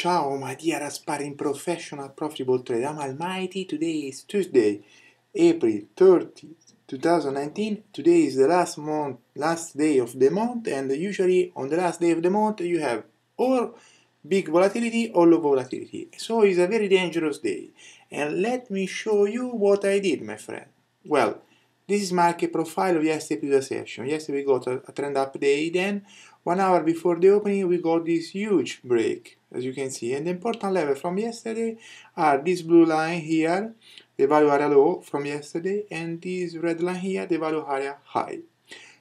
Ciao, my dear aspiring professional profitable trader. I'm Almighty. Today is Tuesday, April 30, 2019. Today is the last month, last day of the month, and usually on the last day of the month you have or big volatility or low volatility. So it's a very dangerous day. And let me show you what I did, my friend. Well, this is market profile of yesterday previous session. Yesterday we got a, a trend update and one hour before the opening we got this huge break as you can see and the important level from yesterday are this blue line here the value area low from yesterday and this red line here the value area high.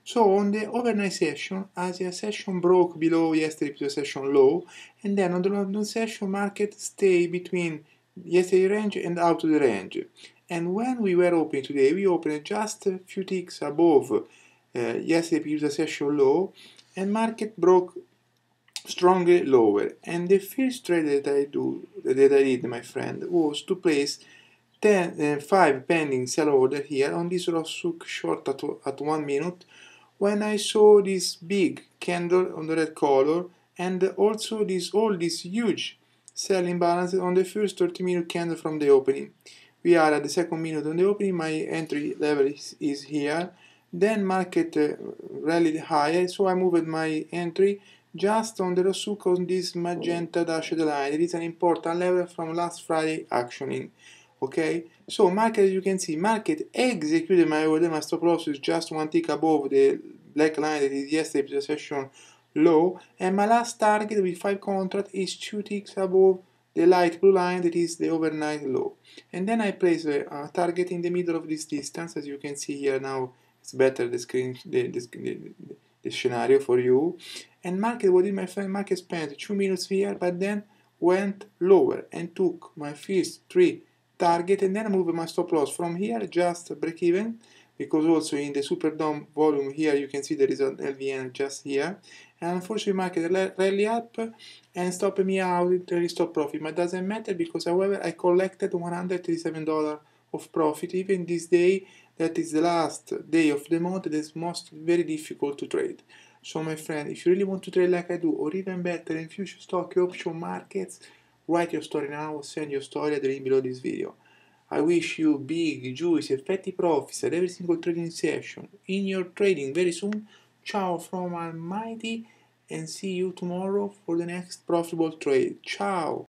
So on the overnight session, Asia session broke below yesterday session low, and then on the London session, market stay between yesterday range and out of the range. And when we were opening today, we opened just a few ticks above uh, yesterday previous session low, and market broke strongly lower. And the first trade that I do, that I did, my friend, was to place 10, uh, 5 pending sell order here on this Rosuk short at, at 1 minute when I saw this big candle on the red color and also this all this huge selling balance on the first 30 minute candle from the opening we are at the second minute on the opening my entry level is, is here then market uh, rallied higher so I moved my entry just on the Rosuk on this magenta dashed line it is an important level from last Friday actioning okay so market as you can see market executed my order my stop loss is just one tick above the black line that is yesterday's session low and my last target with five contract is two ticks above the light blue line that is the overnight low and then I place a, a, target in the middle of this distance as you can see here now it's better the screen the, the, the, the scenario for you and market what did my friend market spent two minutes here but then went lower and took my first three target and then move my stop loss from here just break even because also in the Superdome volume here you can see there is an LVN just here and unfortunately market rally up and stop me out really stop profit but doesn't matter because however I collected 137 dollars of profit even this day that is the last day of the month that is most very difficult to trade so my friend if you really want to trade like I do or even better in future stock option markets write your story now send your story at the link below this video I wish you big juicy fatty profits at every single trading session in your trading very soon ciao from almighty and see you tomorrow for the next profitable trade ciao